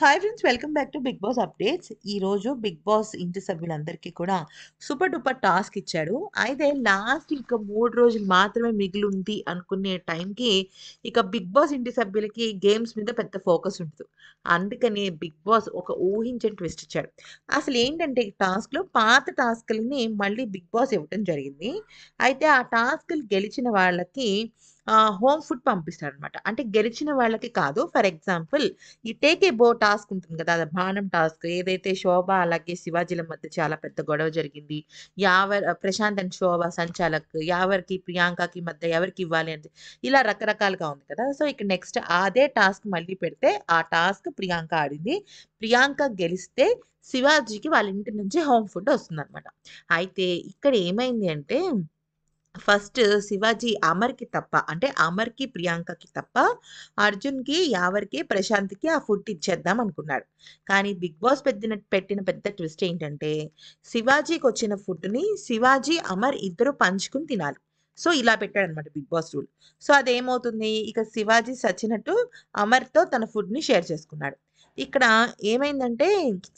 hi friends welcome back to Bigg Boss updates ఈరోజు Bigg Boss ఇంటి సభ్యులందరికీ కూడా సూపర్ డూపర్ టాస్క్ ఇచ్చాడు అయితే లాస్ట్ ఇంకా మూడు రోజులు మాత్రమే మిగిలి ఉంది అనుకునే టైంకి ఇక బిగ్ బాస్ ఇంటి సభ్యులకి గేమ్స్ మీద పెద్ద ఫోకస్ ఉంటుంది అందుకని బిగ్ బాస్ ఒక ఊహించని ట్విస్ట్ ఇచ్చాడు అసలు ఏంటంటే టాస్క్లో పాత టాస్క్లని మళ్ళీ బిగ్ బాస్ ఇవ్వటం జరిగింది అయితే ఆ టాస్క్లు గెలిచిన వాళ్ళకి హోమ్ ఫుడ్ అనమాట అంటే గెలిచిన వాళ్ళకి కాదు ఫర్ ఎగ్జాంపుల్ ఈ టేక్ ఏ బో టాస్క్ ఉంటుంది కదా అది బాణం టాస్క్ ఏదైతే శోభ అలాగే శివాజీల మధ్య చాలా పెద్ద గొడవ జరిగింది యావర్ ప్రశాంత్ అండ్ శోభ సంచాలక్ యావర్కి ప్రియాంకకి మధ్య ఎవరికి ఇవ్వాలి అని ఇలా రకరకాలుగా ఉంది కదా సో ఇక నెక్స్ట్ అదే టాస్క్ మళ్ళీ పెడితే ఆ టాస్క్ ప్రియాంక ఆడింది ప్రియాంక గెలిస్తే శివాజీకి వాళ్ళ ఇంటి నుంచి హోమ్ ఫుడ్ వస్తుందన్నమాట అయితే ఇక్కడ ఏమైంది అంటే ఫస్ట్ శివాజీ అమర్కి తప్ప అంటే అమర్కి ప్రియాంకకి తప్ప అర్జున్కి యావర్కి ప్రశాంత్కి ఆ ఫుడ్ ఇచ్చేద్దాం అనుకున్నాడు కానీ బిగ్ బాస్ పెద్దన పెట్టిన పెద్ద ట్విస్ట్ ఏంటంటే శివాజీకి వచ్చిన ఫుడ్ని శివాజీ అమర్ ఇద్దరు పంచుకుని తినాలి సో ఇలా పెట్టాడు అనమాట బిగ్ బాస్ రూల్ సో అదేమవుతుంది ఇక శివాజీ సచ్చినట్టు అమర్తో తన ఫుడ్ని షేర్ చేసుకున్నాడు ఇక్కడ ఏమైందంటే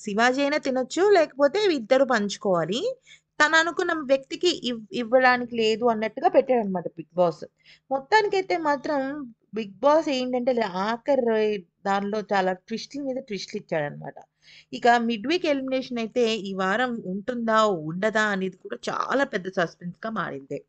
శివాజీ అయినా తినొచ్చు లేకపోతే ఇద్దరు పంచుకోవాలి తను అనుకున్న వ్యక్తికి ఇవ్వడానికి లేదు అన్నట్టుగా పెట్టాడు అనమాట బిగ్ బాస్ మొత్తానికైతే మాత్రం బిగ్ బాస్ ఏంటంటే ఆఖర్ దానిలో చాలా ట్విస్ట్ మీద ట్విస్ట్లు ఇచ్చాడనమాట ఇక మిడ్ వీక్ ఎలిమినేషన్ అయితే ఈ వారం ఉంటుందా ఉండదా అనేది కూడా చాలా పెద్ద సస్పెన్స్గా మారింది